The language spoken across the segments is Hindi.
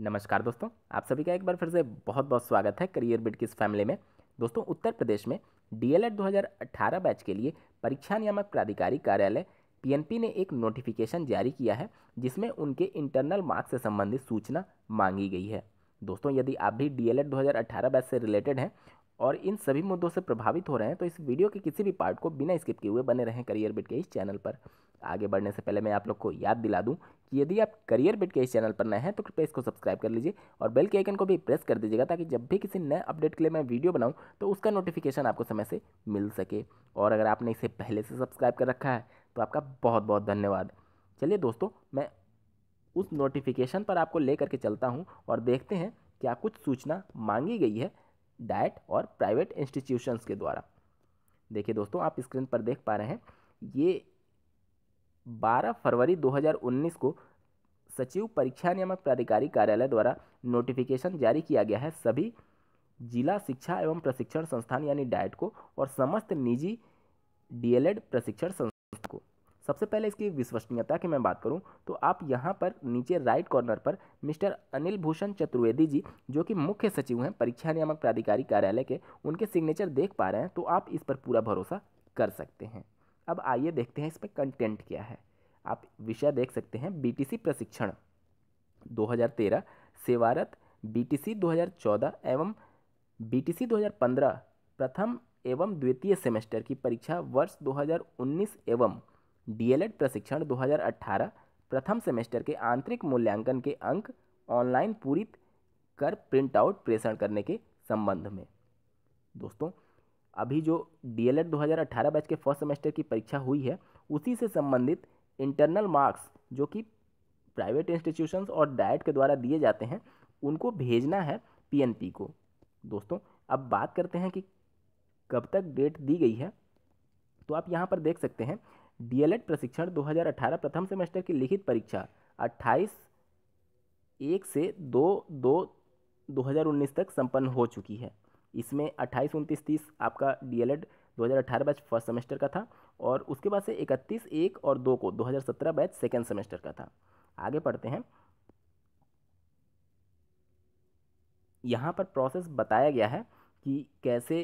नमस्कार दोस्तों आप सभी का एक बार फिर से बहुत बहुत स्वागत है करियर बिट की इस फैमिली में दोस्तों उत्तर प्रदेश में डीएलएड 2018 बैच के लिए परीक्षा नियामक प्राधिकारी कार्यालय पीएनपी ने एक नोटिफिकेशन जारी किया है जिसमें उनके इंटरनल मार्क्स से संबंधित सूचना मांगी गई है दोस्तों यदि आप भी डी एल बैच से रिलेटेड हैं और इन सभी मुद्दों से प्रभावित हो रहे हैं तो इस वीडियो के किसी भी पार्ट को बिना स्किप किए हुए बने रहें करियर बिट के इस चैनल पर आगे बढ़ने से पहले मैं आप लोग को याद दिला दूं कि यदि आप करियर बिट के इस चैनल पर नए हैं तो कृपया इसको सब्सक्राइब कर लीजिए और बेल के आइकन को भी प्रेस कर दीजिएगा ताकि जब भी किसी नए अपडेट के लिए मैं वीडियो बनाऊँ तो उसका नोटिफिकेशन आपको समय से मिल सके और अगर आपने इसे पहले से सब्सक्राइब कर रखा है तो आपका बहुत बहुत धन्यवाद चलिए दोस्तों मैं उस नोटिफिकेशन पर आपको ले करके चलता हूँ और देखते हैं क्या कुछ सूचना मांगी गई है डाइट और प्राइवेट इंस्टीट्यूशंस के द्वारा देखिए दोस्तों आप स्क्रीन पर देख पा रहे हैं ये 12 फरवरी 2019 को सचिव परीक्षा नियामक प्राधिकारी कार्यालय द्वारा नोटिफिकेशन जारी किया गया है सभी जिला शिक्षा एवं प्रशिक्षण संस्थान यानी डाइट को और समस्त निजी डीएलएड प्रशिक्षण संस्थान सबसे पहले इसकी विश्वसनीयता की मैं बात करूं तो आप यहां पर नीचे राइट कॉर्नर पर मिस्टर अनिल भूषण चतुर्वेदी जी जो कि मुख्य सचिव हैं परीक्षा नियामक प्राधिकारी कार्यालय के उनके सिग्नेचर देख पा रहे हैं तो आप इस पर पूरा भरोसा कर सकते हैं अब आइए देखते हैं इसमें कंटेंट क्या है आप विषय देख सकते हैं बी प्रशिक्षण दो सेवारत बी टी एवं बी टी प्रथम एवं द्वितीय सेमेस्टर की परीक्षा वर्ष 2019 एवं डीएलएड प्रशिक्षण 2018 प्रथम सेमेस्टर के आंतरिक मूल्यांकन के अंक ऑनलाइन पूरी कर प्रिंट आउट प्रेषण करने के संबंध में दोस्तों अभी जो डी एल एड दो बैच के फर्स्ट सेमेस्टर की परीक्षा हुई है उसी से संबंधित इंटरनल मार्क्स जो कि प्राइवेट इंस्टीट्यूशंस और डाइट के द्वारा दिए जाते हैं उनको भेजना है पीएनपी को दोस्तों अब बात करते हैं कि कब तक डेट दी गई है तो आप यहाँ पर देख सकते हैं डीएलएड प्रशिक्षण 2018 प्रथम सेमेस्टर की लिखित परीक्षा 28 एक से दो दो 2019 तक संपन्न हो चुकी है इसमें अट्ठाईस उनतीस तीस आपका डीएलएड 2018 बैच फर्स्ट सेमेस्टर का था और उसके बाद से 31 एक और दो को 2017 बैच सेकेंड सेमेस्टर का था आगे पढ़ते हैं यहाँ पर प्रोसेस बताया गया है कि कैसे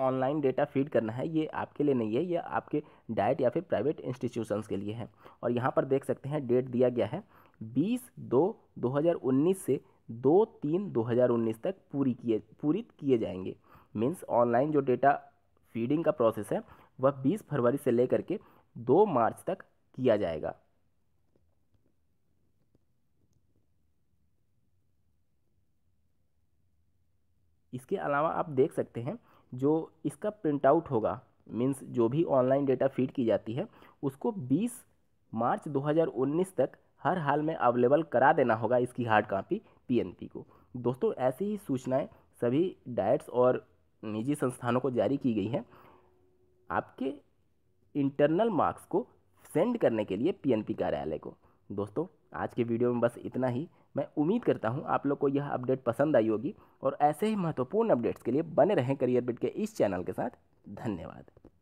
ऑनलाइन डेटा फीड करना है ये आपके लिए नहीं है ये आपके डाइट या फिर प्राइवेट इंस्टीट्यूशंस के लिए है और यहाँ पर देख सकते हैं डेट दिया गया है बीस दो दो हज़ार उन्नीस से दो तीन दो हज़ार उन्नीस तक पूरी किए पूरी किए जाएंगे मीन्स ऑनलाइन जो डेटा फीडिंग का प्रोसेस है वह बीस फरवरी से लेकर के दो मार्च तक किया जाएगा इसके अलावा आप देख सकते हैं जो इसका प्रिंट आउट होगा मीन्स जो भी ऑनलाइन डेटा फीड की जाती है उसको 20 मार्च 2019 तक हर हाल में अवेलेबल करा देना होगा इसकी हार्ड कापी पीएनपी को दोस्तों ऐसी ही सूचनाएं सभी डाइट्स और निजी संस्थानों को जारी की गई हैं आपके इंटरनल मार्क्स को सेंड करने के लिए पीएनपी कार्यालय को दोस्तों आज के वीडियो में बस इतना ही मैं उम्मीद करता हूँ आप लोग को यह अपडेट पसंद आई होगी और ऐसे ही महत्वपूर्ण अपडेट्स के लिए बने रहें करियर बिट के इस चैनल के साथ धन्यवाद